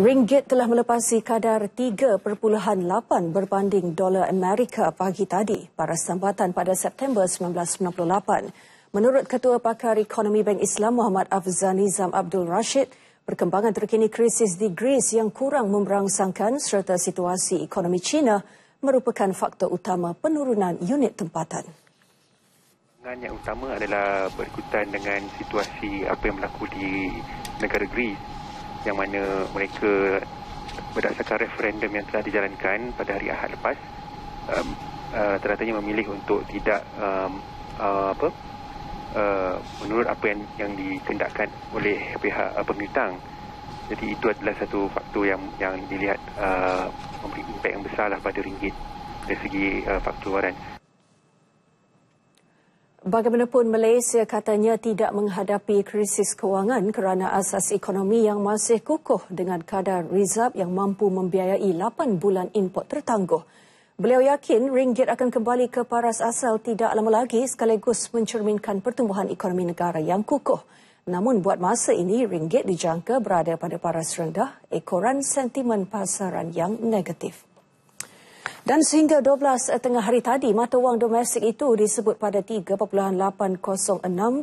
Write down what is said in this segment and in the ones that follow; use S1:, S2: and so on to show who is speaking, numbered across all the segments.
S1: Ringgit telah melepasi kadar 3.8 berbanding dolar Amerika pagi tadi pada sambatan pada September 1998. Menurut Ketua Pakar Ekonomi Bank Islam Muhammad Afzan Nizam Abdul Rashid, perkembangan terkini krisis di Greece yang kurang memberangsangkan serta situasi ekonomi China merupakan faktor utama penurunan unit tempatan.
S2: Penurunan yang utama adalah berikutan dengan situasi apa yang berlaku di negara Greece yang mana mereka berdasarkan referendum yang telah dijalankan pada hari Ahad lepas um, uh, teratanya memilih untuk tidak um, uh, apa uh, menurut apa yang yang dikendakkan oleh pihak uh, pemerintah jadi itu adalah satu faktor yang yang dilihat uh, memberi impak yang besar pada ringgit dari segi uh, faktor waran
S1: Bagaimanapun Malaysia katanya tidak menghadapi krisis kewangan kerana asas ekonomi yang masih kukuh dengan kadar rizab yang mampu membiayai 8 bulan import tertangguh. Beliau yakin ringgit akan kembali ke paras asal tidak lama lagi sekaligus mencerminkan pertumbuhan ekonomi negara yang kukuh. Namun buat masa ini ringgit dijangka berada pada paras rendah, ekoran sentimen pasaran yang negatif. Dan sehingga 12 tengah hari tadi, mata wang domestik itu disebut pada 3.806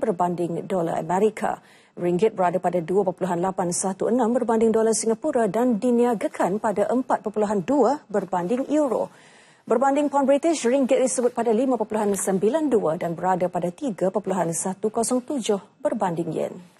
S1: berbanding dolar Amerika. Ringgit berada pada 2.816 berbanding dolar Singapura dan diniagakan pada 4.2 berbanding euro. Berbanding pound British, ringgit disebut pada 5.92 dan berada pada 3.107 berbanding yen.